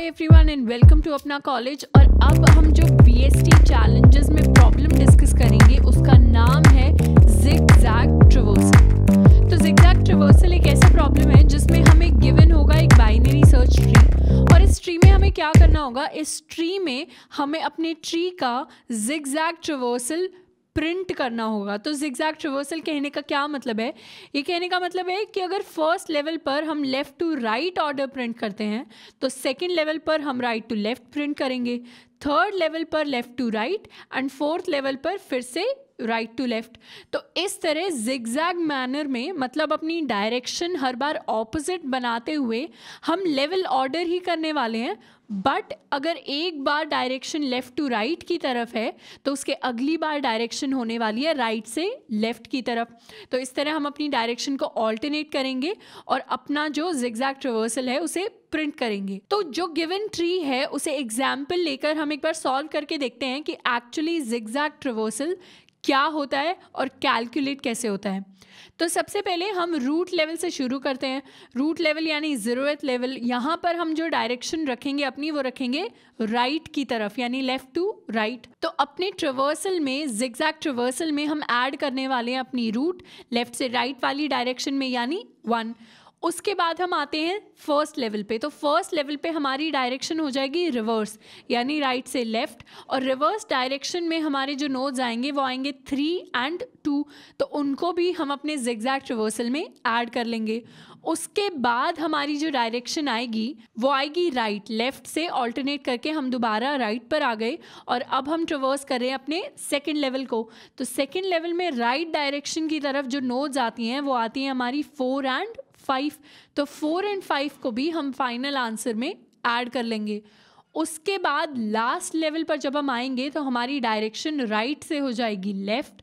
Hi everyone and welcome to अपना college और अब हम जो बी एस टी चैलेंजेस में प्रॉब्लम डिस्कस करेंगे उसका नाम है जिक जैक ट्रिवर्सल तो जिक जैक ट्रिवर्सल एक ऐसा प्रॉब्लम है जिसमें हमें गिवन होगा एक बाइनरी सर्च ट्री और इस ट्री में हमें क्या करना होगा इस ट्री में हमें अपने ट्री का जिक जैक ट्रिवर्सल प्रिंट करना होगा तो जिग्जैग ट्रिवर्सल कहने का क्या मतलब है ये कहने का मतलब है कि अगर फर्स्ट लेवल पर हम left to right order print करते हैं तो सेकंड लेवल पर हम राइट टू लेफ़्ट प्रिंट करेंगे थर्ड लेवल पर left to right and fourth level पर फिर से राइट टू लेफ्ट तो इस तरह जिगजैग मैनर में मतलब अपनी डायरेक्शन हर बार ऑपोजिट बनाते हुए हम लेवल ऑर्डर ही करने वाले हैं बट अगर एक बार डायरेक्शन लेफ़्ट टू राइट की तरफ है तो उसके अगली बार डायरेक्शन होने वाली है राइट right से लेफ़्ट की तरफ तो इस तरह हम अपनी डायरेक्शन को ऑल्टरनेट करेंगे और अपना जो जिगजैग रिवर्सल है उसे प्रिंट करेंगे तो जो गिवन ट्री है उसे एग्जाम्पल लेकर हम एक बार सॉल्व करके देखते हैं कि एक्चुअली जिगजैग रिवर्सल क्या होता है और कैलकुलेट कैसे होता है तो सबसे पहले हम रूट लेवल से शुरू करते हैं रूट लेवल यानी ज़रूरत लेवल यहाँ पर हम जो डायरेक्शन रखेंगे अपनी वो रखेंगे राइट right की तरफ यानी लेफ़्ट टू राइट तो अपने ट्रवर्सल में जिक्जैक ट्रवर्सल में हम ऐड करने वाले हैं अपनी रूट लेफ़्ट से राइट right वाली डायरेक्शन में यानी वन उसके बाद हम आते हैं फर्स्ट लेवल पे तो फर्स्ट लेवल पे हमारी डायरेक्शन हो जाएगी रिवर्स यानी राइट से लेफ्ट और रिवर्स डायरेक्शन में हमारे जो नोड्स आएंगे वो आएंगे थ्री एंड टू तो उनको भी हम अपने जिग्जैक्ट रिवर्सल में ऐड कर लेंगे उसके बाद हमारी जो डायरेक्शन आएगी वो आएगी राइट लेफ्ट से ऑल्टरनेट करके हम दोबारा राइट पर आ गए और अब हम ट्रवर्स कर रहे हैं अपने सेकेंड लेवल को तो सेकेंड लेवल में राइट डायरेक्शन की तरफ जो नोड्स आती हैं वो आती हैं हमारी फोर एंड फाइव तो फोर एंड फाइव को भी हम फाइनल आंसर में ऐड कर लेंगे उसके बाद लास्ट लेवल पर जब हम आएंगे तो हमारी डायरेक्शन राइट से हो जाएगी लेफ़्ट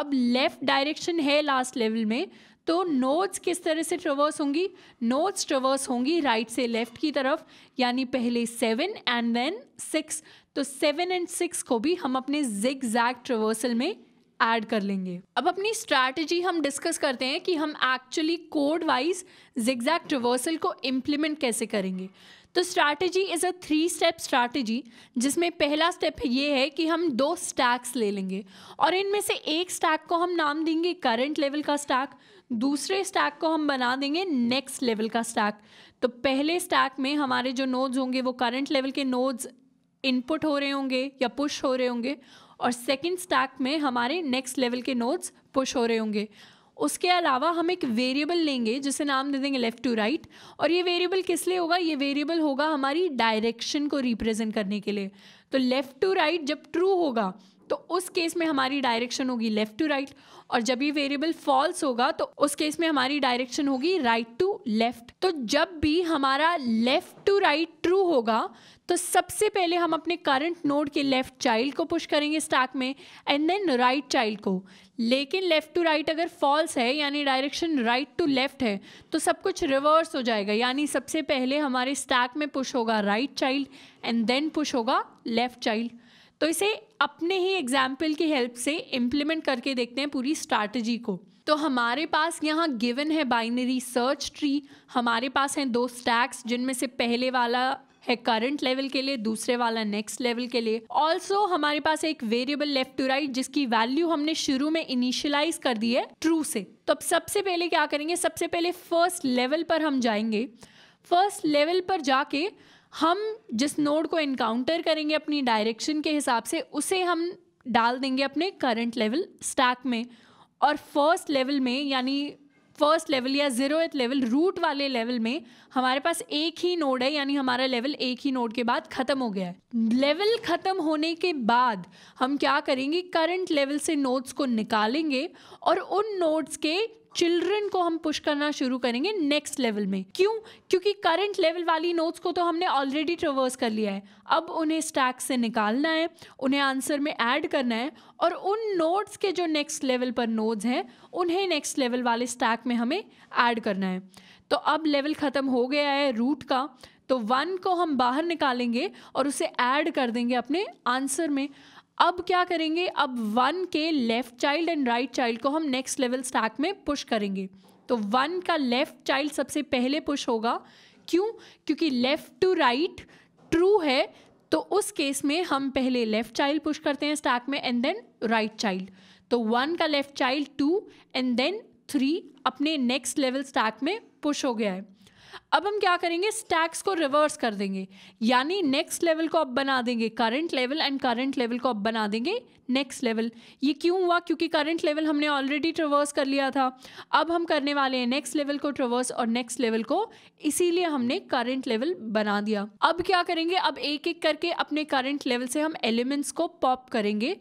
अब लेफ़्ट डायरेक्शन है लास्ट लेवल में तो नोट्स किस तरह से ट्रवर्स होंगी नोट्स ट्रवर्स होंगी राइट से लेफ़्ट की तरफ यानी पहले सेवन एंड देन सिक्स तो सेवन एंड सिक्स को भी हम अपने जिग जैग ट्रवर्सल में ऐड कर लेंगे अब अपनी स्ट्रैटेजी हम डिस्कस करते हैं कि हम actually code wise zigzag traversal को इम्प्लीमेंट कैसे करेंगे तो strategy is a three step strategy जिसमें पहला स्टेप ये है कि हम दो स्टैक्स ले लेंगे और इनमें से एक स्टैक को हम नाम देंगे करंट लेवल का स्टैक दूसरे स्टैक को हम बना देंगे नेक्स्ट लेवल का स्टैक तो पहले स्टैक में हमारे जो नोड्स होंगे वो करंट लेवल के नोड्स इनपुट हो रहे होंगे या पुश हो रहे होंगे और सेकेंड स्टैक में हमारे नेक्स्ट लेवल के नोट्स पुश हो रहे होंगे उसके अलावा हम एक वेरिएबल लेंगे जिसे नाम दे देंगे लेफ़्ट टू राइट और ये वेरिएबल किस लिए होगा ये वेरिएबल होगा हमारी डायरेक्शन को रिप्रेजेंट करने के लिए तो लेफ़्ट टू राइट जब ट्रू होगा तो उस केस में हमारी डायरेक्शन होगी लेफ्ट टू राइट और जब ये वेरिएबल फॉल्स होगा तो उस केस में हमारी डायरेक्शन होगी राइट टू लेफ्ट तो जब भी हमारा लेफ्ट टू राइट ट्रू होगा तो सबसे पहले हम अपने करंट नोड के लेफ्ट चाइल्ड को पुश करेंगे स्टैक में एंड देन राइट चाइल्ड को लेकिन लेफ़्ट टू राइट अगर फॉल्स है यानी डायरेक्शन राइट टू लेफ़्ट है तो सब कुछ रिवर्स हो जाएगा यानी सबसे पहले हमारे स्टैक में पुश होगा right child and then push होगा लेफ़्ट चाइल्ड तो इसे अपने ही एग्जाम्पल की हेल्प से इम्प्लीमेंट करके देखते हैं पूरी स्ट्रैटेजी को तो हमारे पास यहाँ गिवन है बाइनरी सर्च ट्री हमारे पास हैं दो स्टैक्स जिनमें से पहले वाला है करंट लेवल के लिए दूसरे वाला नेक्स्ट लेवल के लिए ऑल्सो हमारे पास एक वेरिएबल लेफ्ट टू राइट जिसकी वैल्यू हमने शुरू में इनिशियलाइज कर दी है ट्रू से तो अब सबसे पहले क्या करेंगे सबसे पहले फर्स्ट लेवल पर हम जाएंगे फर्स्ट लेवल पर जाके हम जिस नोड को इनकाउंटर करेंगे अपनी डायरेक्शन के हिसाब से उसे हम डाल देंगे अपने करंट लेवल स्टैक में और फर्स्ट लेवल में यानी फर्स्ट लेवल या जीरो लेवल रूट वाले लेवल में हमारे पास एक ही नोड है यानी हमारा लेवल एक ही नोड के बाद ख़त्म हो गया है लेवल ख़त्म होने के बाद हम क्या करेंगे करंट लेवल से नोड्स को निकालेंगे और उन नोड्स के चिल्ड्रन को हम पुश करना शुरू करेंगे नेक्स्ट लेवल में क्यों क्योंकि करंट लेवल वाली नोट्स को तो हमने ऑलरेडी ट्रवर्स कर लिया है अब उन्हें स्टैक से निकालना है उन्हें आंसर में ऐड करना है और उन नोट्स के जो नेक्स्ट लेवल पर नोट्स हैं उन्हें नेक्स्ट लेवल वाले स्टैक में हमें ऐड करना है तो अब लेवल ख़त्म हो गया है रूट का तो वन को हम बाहर निकालेंगे और उसे ऐड कर देंगे अपने आंसर में अब क्या करेंगे अब वन के left child and right child को हम नेक्स्ट लेवल स्टैक में पुश करेंगे तो वन का लेफ्ट चाइल्ड सबसे पहले पुश होगा क्यों क्योंकि लेफ्ट टू राइट ट्रू है तो उस केस में हम पहले लेफ्ट चाइल्ड पुश करते हैं स्टैक में एंड देन राइट चाइल्ड तो वन का left child two and then three अपने नेक्स्ट लेवल स्टैक में पुश हो गया है अब हम क्या करेंगे स्टैक्स को रिवर्स कर देंगे यानी नेक्स्ट लेवल को अब बना देंगे current level and current level को अब बना देंगे नेक्स्ट लेवल ये क्यों हुआ क्योंकि करंट लेवल हमने ऑलरेडी ट्रवर्स कर लिया था अब हम करने वाले हैं नेक्स्ट लेवल को ट्रवर्स और नेक्स्ट लेवल को इसीलिए हमने करंट लेवल बना दिया अब क्या करेंगे अब एक एक करके अपने करंट लेवल से हम एलिमेंट्स को पॉप करेंगे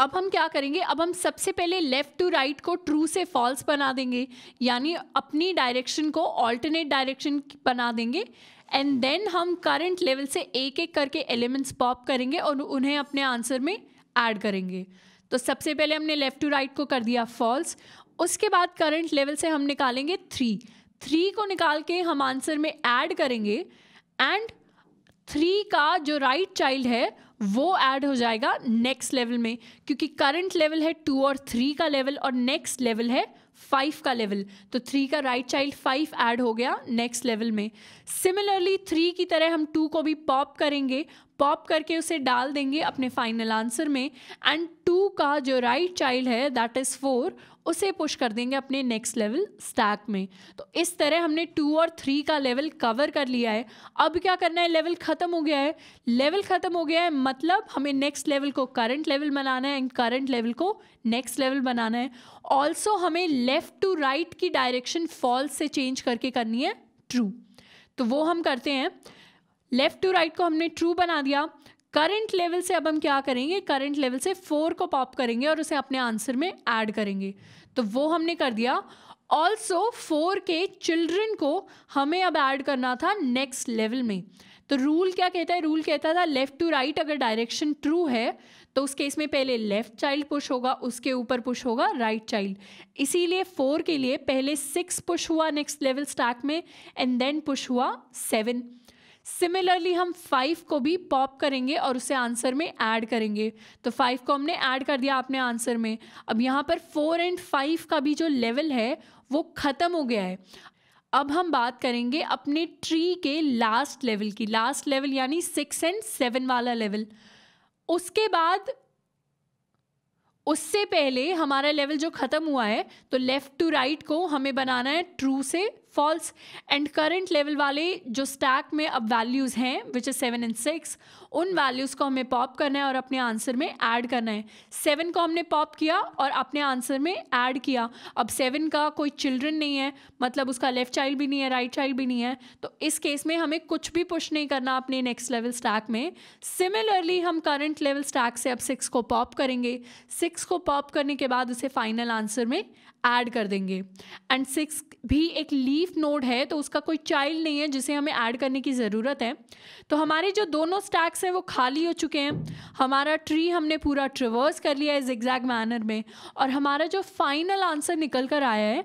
अब हम क्या करेंगे अब हम सबसे पहले लेफ़्ट टू राइट को ट्रू से फॉल्स बना देंगे यानी अपनी डायरेक्शन को ऑल्टरनेट डायरेक्शन बना देंगे एंड देन हम करंट लेवल से एक एक करके एलिमेंट्स पॉप करेंगे और उन्हें अपने आंसर में ऐड करेंगे तो सबसे पहले हमने लेफ़्ट टू राइट को कर दिया फॉल्स उसके बाद करंट लेवल से हम निकालेंगे थ्री थ्री को निकाल के हम आंसर में ऐड करेंगे एंड थ्री का जो राइट right चाइल्ड है वो ऐड हो जाएगा नेक्स्ट लेवल में क्योंकि करंट लेवल है टू और थ्री का लेवल और नेक्स्ट लेवल है फाइव का लेवल तो थ्री का राइट चाइल्ड फाइव ऐड हो गया नेक्स्ट लेवल में सिमिलरली थ्री की तरह हम टू को भी पॉप करेंगे पॉप करके उसे डाल देंगे अपने फाइनल आंसर में एंड टू का जो राइट right चाइल्ड है दैट इज़ फोर उसे पुश कर देंगे अपने नेक्स्ट लेवल स्टैक में तो इस तरह हमने टू और थ्री का लेवल कवर कर लिया है अब क्या करना है लेवल ख़त्म हो गया है लेवल ख़त्म हो गया है मतलब हमें नेक्स्ट लेवल को करंट लेवल बनाना है एंड करंट लेवल को नेक्स्ट लेवल बनाना है ऑल्सो हमें लेफ़्ट टू राइट की डायरेक्शन फॉल्स से चेंज करके करनी है ट्रू तो वो हम करते हैं लेफ्ट टू राइट को हमने ट्रू बना दिया करंट लेवल से अब हम क्या करेंगे करंट लेवल से फोर को पॉप करेंगे और उसे अपने आंसर में ऐड करेंगे तो वो हमने कर दिया ऑल्सो फोर के चिल्ड्रन को हमें अब ऐड करना था नेक्स्ट लेवल में तो रूल क्या कहता है रूल कहता था लेफ़्ट टू राइट अगर डायरेक्शन ट्रू है तो उस केस में पहले लेफ़्ट चाइल्ड पुश होगा उसके ऊपर पुश होगा राइट right चाइल्ड इसीलिए फोर के लिए पहले सिक्स पुश हुआ नेक्स्ट लेवल स्टैक में एंड देन पुश हुआ सेवन सिमिलरली हम फाइव को भी पॉप करेंगे और उसे आंसर में ऐड करेंगे तो फाइव को हमने ऐड कर दिया आपने आंसर में अब यहाँ पर फोर एंड फाइव का भी जो लेवल है वो ख़त्म हो गया है अब हम बात करेंगे अपने ट्री के लास्ट लेवल की लास्ट लेवल यानी सिक्स एंड सेवन वाला लेवल उसके बाद उससे पहले हमारा लेवल जो ख़त्म हुआ है तो लेफ़्ट टू राइट को हमें बनाना है ट्रू से फॉल्स एंड करंट लेवल वाले जो स्टैक में अब वैल्यूज़ हैं which is seven and six उन वैल्यूज़ को हमें पॉप करना है और अपने आंसर में ऐड करना है सेवन को हमने पॉप किया और अपने आंसर में ऐड किया अब सेवन का कोई चिल्ड्रन नहीं है मतलब उसका लेफ्ट चाइल्ड भी नहीं है राइट right चाइल्ड भी नहीं है तो इस केस में हमें कुछ भी पुश नहीं करना अपने नेक्स्ट लेवल स्टैक में सिमिलरली हम करंट लेवल स्टैक से अब सिक्स को पॉप करेंगे सिक्स को पॉप करने के बाद उसे फाइनल आंसर में ऐड कर देंगे एंड सिक्स भी एक लीफ नोड है तो उसका कोई चाइल्ड नहीं है जिसे हमें ऐड करने की ज़रूरत है तो हमारे जो दोनों स्टैक्स ट्रैक्स हैं वो खाली हो चुके हैं हमारा ट्री हमने पूरा ट्रिवर्स कर लिया है एग्जैक्ट मैनर में और हमारा जो फाइनल आंसर निकल कर आया है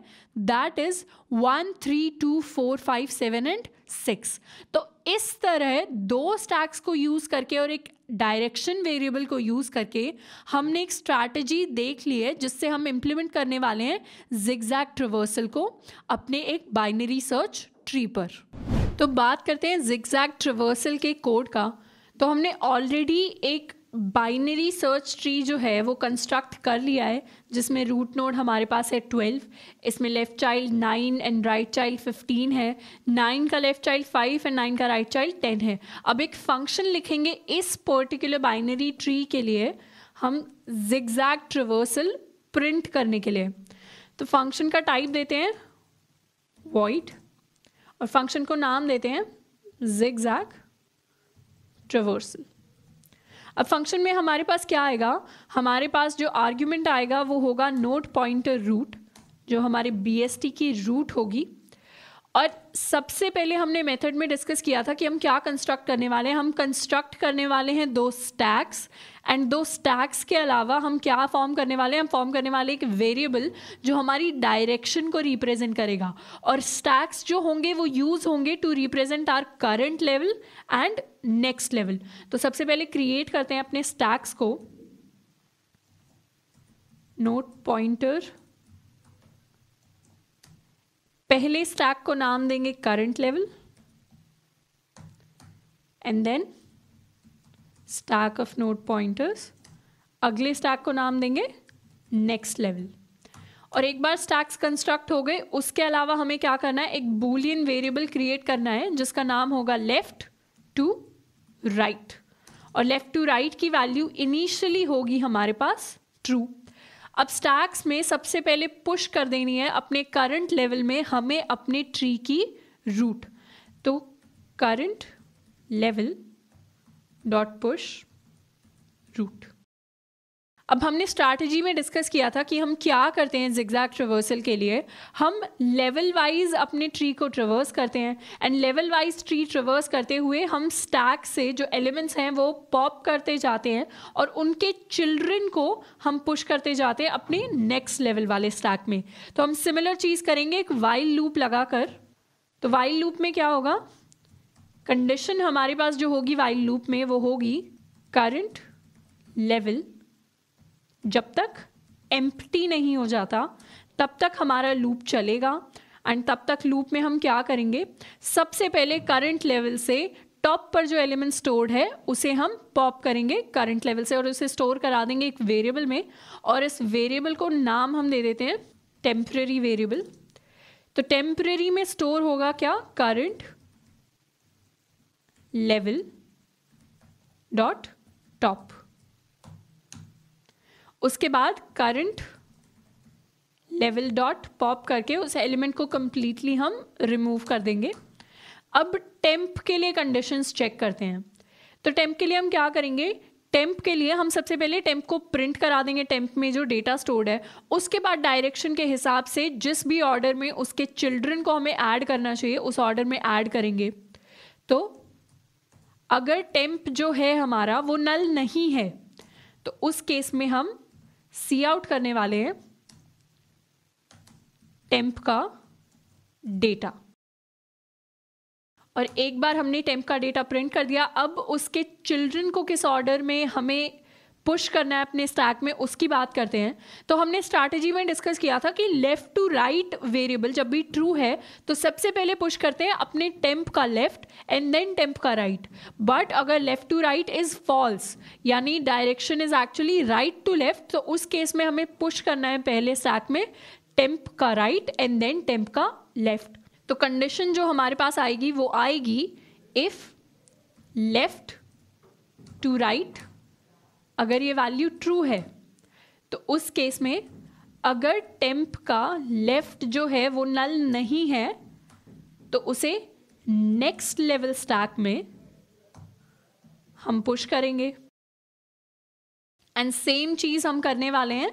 that is one three two four five seven and six तो इस तरह दो स्टैक्स को यूज़ करके और एक डायरेक्शन वेरिएबल को यूज़ करके हमने एक स्ट्रैटेजी देख ली है जिससे हम इम्प्लीमेंट करने वाले हैं जिग्जैग ट्रिवर्सल को अपने एक बाइनरी सर्च ट्री पर तो बात करते हैं जिग्जैग ट्रिवर्सल के कोड का तो हमने ऑलरेडी एक बाइनरी सर्च ट्री जो है वो कंस्ट्रक्ट कर लिया है जिसमें रूट नोड हमारे पास है ट्वेल्व इसमें left child nine and right child fifteen है नाइन का left child five and nine का राइट चाइल्ड टेन है अब एक फंक्शन लिखेंगे इस पर्टिकुलर बाइनरी ट्री के लिए हम जिग्जैग ट्रिवर्सल प्रिंट करने के लिए तो फंक्शन का टाइप देते हैं वॉइट और फंक्शन को नाम देते हैं जिग्जैग ट्रवर्सल अब फंक्शन में हमारे पास क्या आएगा हमारे पास जो आर्ग्यूमेंट आएगा वो होगा नोट पॉइंटर रूट जो हमारे बी की रूट होगी और सबसे पहले हमने मेथड में डिस्कस किया था कि हम क्या कंस्ट्रक्ट करने वाले हैं हम कंस्ट्रक्ट करने वाले हैं दो स्टैक्स एंड दो स्टैक्स के अलावा हम क्या फॉर्म करने वाले हैं हम फॉर्म करने वाले एक वेरिएबल जो हमारी डायरेक्शन को रिप्रेजेंट करेगा और स्टैक्स जो होंगे वो यूज़ होंगे to represent our current level and next level तो सबसे पहले क्रिएट करते हैं अपने स्टैक्स को नोट पॉइंटर पहले स्टैक को नाम देंगे current level and then stack of node pointers अगले स्टैक को नाम देंगे नेक्स्ट लेवल और एक बार स्टैक्स कंस्ट्रक्ट हो गए उसके अलावा हमें क्या करना है एक बूलियन वेरिएबल क्रिएट करना है जिसका नाम होगा लेफ्ट टू राइट और लेफ्ट टू राइट की वैल्यू इनिशियली होगी हमारे पास ट्रू अब स्टैक्स में सबसे पहले पुश कर देनी है अपने करंट लेवल में हमें अपने ट्री की रूट तो current level dot push root अब हमने स्ट्रैटेजी में डिस्कस किया था कि हम क्या करते हैं जिग्जैक ट्रवर्सल के लिए हम लेवल वाइज अपने ट्री को ट्रवर्स करते हैं and level wise tree traverse करते हुए हम स्टैक से जो एलिमेंट्स हैं वो पॉप करते जाते हैं और उनके चिल्ड्रन को हम पुश करते जाते हैं अपने नेक्स्ट लेवल वाले स्टैक में तो हम सिमिलर चीज़ करेंगे एक वाइल्ड लूप लगा कर तो वाइल लूप में क्या होगा कंडीशन हमारे पास जो होगी वाइल्ड लूप में वो होगी करंट लेवल जब तक एम्प्टी नहीं हो जाता तब तक हमारा लूप चलेगा एंड तब तक लूप में हम क्या करेंगे सबसे पहले करंट लेवल से टॉप पर जो एलिमेंट स्टोर्ड है उसे हम पॉप करेंगे करंट लेवल से और उसे स्टोर करा देंगे एक वेरिएबल में और इस वेरिएबल को नाम हम दे देते हैं टेम्प्रेरी वेरिएबल तो टेम्प्रेरी में स्टोर होगा क्या करंट लेवल डॉट टॉप उसके बाद करंट लेवल डॉट पॉप करके उस एलिमेंट को कम्प्लीटली हम रिमूव कर देंगे अब टेम्प के लिए कंडीशंस चेक करते हैं तो टेम्प के लिए हम क्या करेंगे टेम्प के लिए हम सबसे पहले टेम्प को प्रिंट करा देंगे टेम्प में जो डेटा स्टोर्ड है उसके बाद डायरेक्शन के हिसाब से जिस भी ऑर्डर में उसके चिल्ड्रन को हमें ऐड करना चाहिए उस ऑर्डर में ऐड करेंगे तो अगर टेम्प जो है हमारा वो नल नहीं है तो उस केस में हम सी आउट करने वाले हैं टेम्प का डेटा और एक बार हमने टेम्प का डेटा प्रिंट कर दिया अब उसके चिल्ड्रन को किस ऑर्डर में हमें पुश करना है अपने स्टैक में उसकी बात करते हैं तो हमने स्ट्रैटेजी में डिस्कस किया था कि लेफ़्ट टू राइट वेरिएबल जब भी ट्रू है तो सबसे पहले पुश करते हैं अपने टेम्प का लेफ़्ट एंड देन टेम्प का राइट बट अगर left to right is false यानी direction is actually right to left तो उस केस में हमें पुश करना है पहले स्टैक में टेम्प का राइट एंड देन टेम्प का लेफ़्ट तो कंडीशन जो हमारे पास आएगी वो आएगी इफ़ लेफ़्ट टू राइट अगर ये वैल्यू ट्रू है तो उस केस में अगर टेम्प का लेफ्ट जो है वो नल नहीं है तो उसे नेक्स्ट लेवल स्टैक में हम पुश करेंगे एंड सेम चीज़ हम करने वाले हैं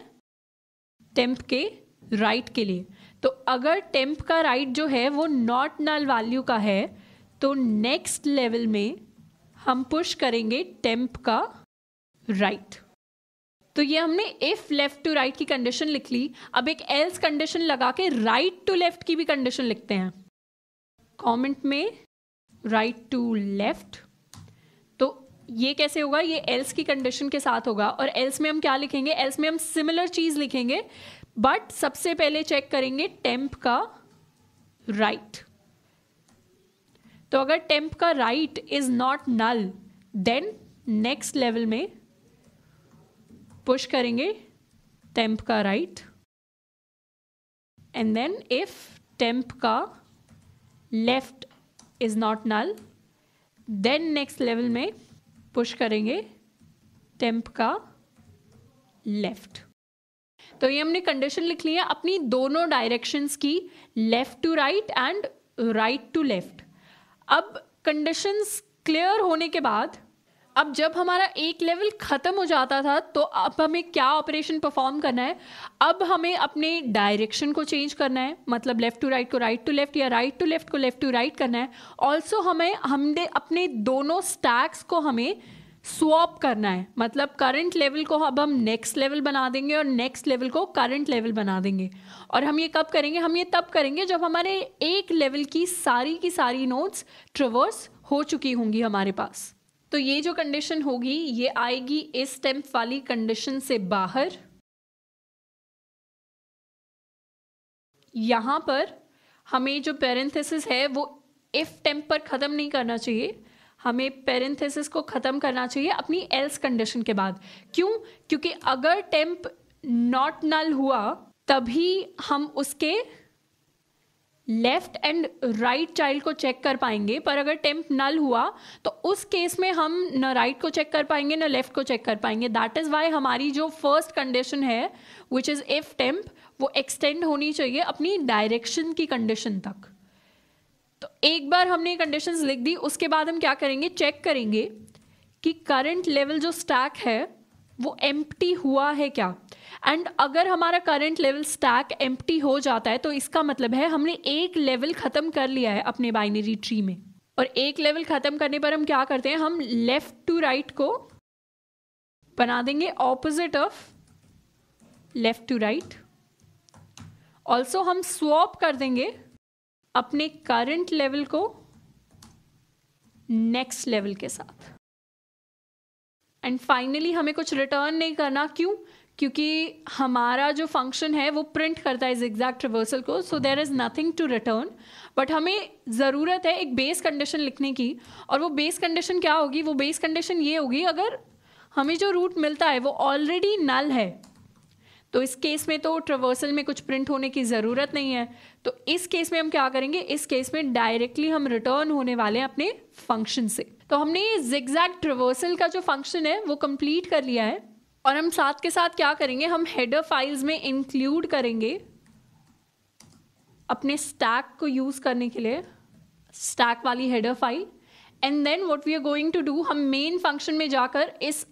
टेम्प के राइट right के लिए तो अगर टेम्प का राइट right जो है वो नॉट नल वैल्यू का है तो नेक्स्ट लेवल में हम पुश करेंगे टेम्प का राइट right. तो ये हमने इफ लेफ्ट टू राइट की कंडीशन लिख ली अब एक एल्स कंडीशन लगा के राइट टू लेफ्ट की भी कंडीशन लिखते हैं कमेंट में राइट टू लेफ्ट तो ये कैसे होगा ये एल्स की कंडीशन के साथ होगा और एल्स में हम क्या लिखेंगे एल्स में हम सिमिलर चीज लिखेंगे बट सबसे पहले चेक करेंगे टेम्प का राइट right. तो अगर टेम्प का right is not null then next level में पुश करेंगे टेम्प का right and then if temp का left is not null then next level में पुश करेंगे टेम्प का लेफ्ट तो ये हमने कंडीशन लिख ली है अपनी दोनों डायरेक्शंस की left to right and right to left अब कंडीशंस क्लियर होने के बाद अब जब हमारा एक लेवल ख़त्म हो जाता था तो अब हमें क्या ऑपरेशन परफॉर्म करना है अब हमें अपने डायरेक्शन को चेंज करना है मतलब लेफ़्ट टू राइट को राइट टू लेफ़्ट या राइट टू लेफ़्ट को लेफ़्ट टू राइट करना है ऑल्सो हमें हमने अपने दोनों स्टैक्स को हमें स्वॉप करना है मतलब करंट लेवल को अब हम नेक्स्ट लेवल बना देंगे और नेक्स्ट लेवल को करंट लेवल बना देंगे और हम ये कब करेंगे हम ये तब करेंगे जब हमारे एक लेवल की सारी की सारी नोट्स ट्रवर्स हो चुकी होंगी हमारे पास तो ये जो कंडीशन होगी ये आएगी इस टेम्प वाली कंडीशन से बाहर यहां पर हमें जो पेरेंथेसिस है वो इफ टेम्प पर ख़त्म नहीं करना चाहिए हमें पेरेंथेसिस को ख़त्म करना चाहिए अपनी एल्स कंडीशन के बाद क्यों क्योंकि अगर टेम्प नॉट नल हुआ तभी हम उसके लेफ्ट एंड राइट चाइल्ड को चेक कर पाएंगे पर अगर टेम्प नल हुआ तो उस केस में हम न राइट right को चेक कर पाएंगे न लेफ्ट को चेक कर पाएंगे दैट इज़ वाई हमारी जो फर्स्ट कंडीशन है विच इज़ इफ टेम्प वो एक्सटेंड होनी चाहिए अपनी डायरेक्शन की कंडीशन तक तो एक बार हमने कंडीशन लिख दी उसके बाद हम क्या करेंगे चेक करेंगे कि करंट लेवल जो स्टैक है वो एम्प्टी हुआ है क्या एंड अगर हमारा करंट लेवल स्टैक एम हो जाता है तो इसका मतलब है हमने एक लेवल ख़त्म कर लिया है अपने बाइनरी ट्री में और एक लेवल ख़त्म करने पर हम क्या करते हैं हम लेफ़्ट टू राइट को बना देंगे opposite of left to right also हम स्वॉप कर देंगे अपने करंट लेवल को नेक्स्ट लेवल के साथ एंड फाइनली हमें कुछ रिटर्न नहीं करना क्यों क्योंकि हमारा जो फंक्शन है वो प्रिंट करता है इस एग्जैक्ट रिवर्सल को so there is nothing to return but हमें ज़रूरत है एक बेस कंडीशन लिखने की और वो बेस कंडीशन क्या होगी वो बेस कंडीशन ये होगी अगर हमें जो रूट मिलता है वो ऑलरेडी नल है तो इस केस में तो ट्रवर्सल में कुछ प्रिंट होने की ज़रूरत नहीं है तो इस केस में हम क्या करेंगे इस केस में डायरेक्टली हम रिटर्न होने वाले हैं अपने फंक्शन से तो हमने जिग्जैक्ट ट्रवर्सल का जो फंक्शन है वो कंप्लीट कर लिया है और हम साथ के साथ क्या करेंगे हम हेडर फाइल्स में इंक्लूड करेंगे अपने स्टैक को यूज़ करने के लिए स्टैक वाली header file and then what we are going to do हम मेन फंक्शन में जाकर इस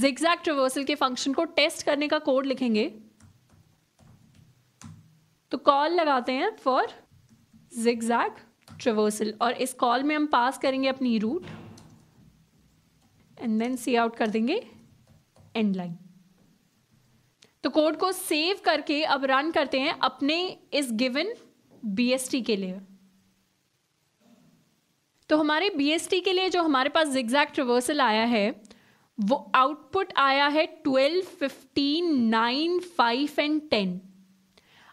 जिग्जैक ट्रिवर्सल के फंक्शन को टेस्ट करने का कोड लिखेंगे तो कॉल लगाते हैं फॉर जिग्जैक ट्रिवर्सल और इस कॉल में हम पास करेंगे अपनी root and then cout कर देंगे एंड लाइन तो कोड को सेव करके अब रन करते हैं अपने इस गिवन बीएसटी के लिए तो हमारे बीएसटी के लिए जो हमारे पास एग्जैक्ट रिवर्सल आया है वो आउटपुट आया है twelve fifteen nine five and ten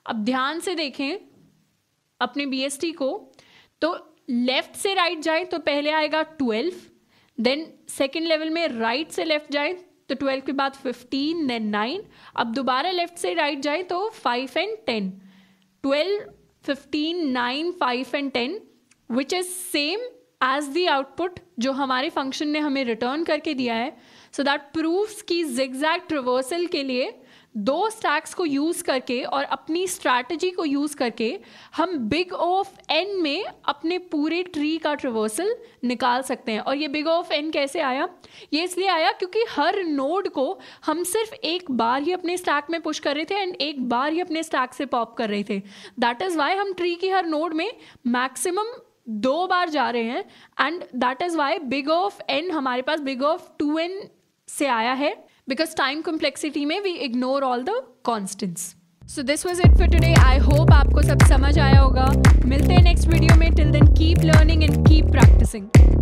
अब ध्यान से देखें अपने बीएसटी को तो लेफ्ट से राइट right जाए तो पहले आएगा ट्वेल्व देन सेकेंड लेवल में राइट right से लेफ्ट जाए तो ट्वेल्व के बाद फिफ्टीन देन नाइन अब दोबारा लेफ्ट से राइट जाए तो five and ten twelve fifteen nine five and ten which is same as the output जो हमारे फंक्शन ने हमें रिटर्न करके दिया है सो दैट प्रूव्स की जिग्जैक्ट रिवर्सल के लिए दो स्टैक्स को यूज़ करके और अपनी स्ट्रैटेजी को यूज़ करके हम बिग ऑफ एन में अपने पूरे ट्री का ट्रिवर्सल निकाल सकते हैं और ये बिग ऑफ एन कैसे आया ये इसलिए आया क्योंकि हर नोड को हम सिर्फ एक बार ही अपने स्टैक में पुश कर रहे थे एंड एक बार ही अपने स्टैक से पॉप कर रहे थे दैट इज़ वाई हम ट्री की हर नोड में मैक्सिमम दो बार जा रहे हैं and that is why big of n हमारे पास बिग ऑफ टू एन से आया है because time complexity में we ignore all the constants. So this was it for today. I hope आपको सब समझ आया होगा मिलते हैं नेक्स्ट वीडियो में till then keep learning and keep practising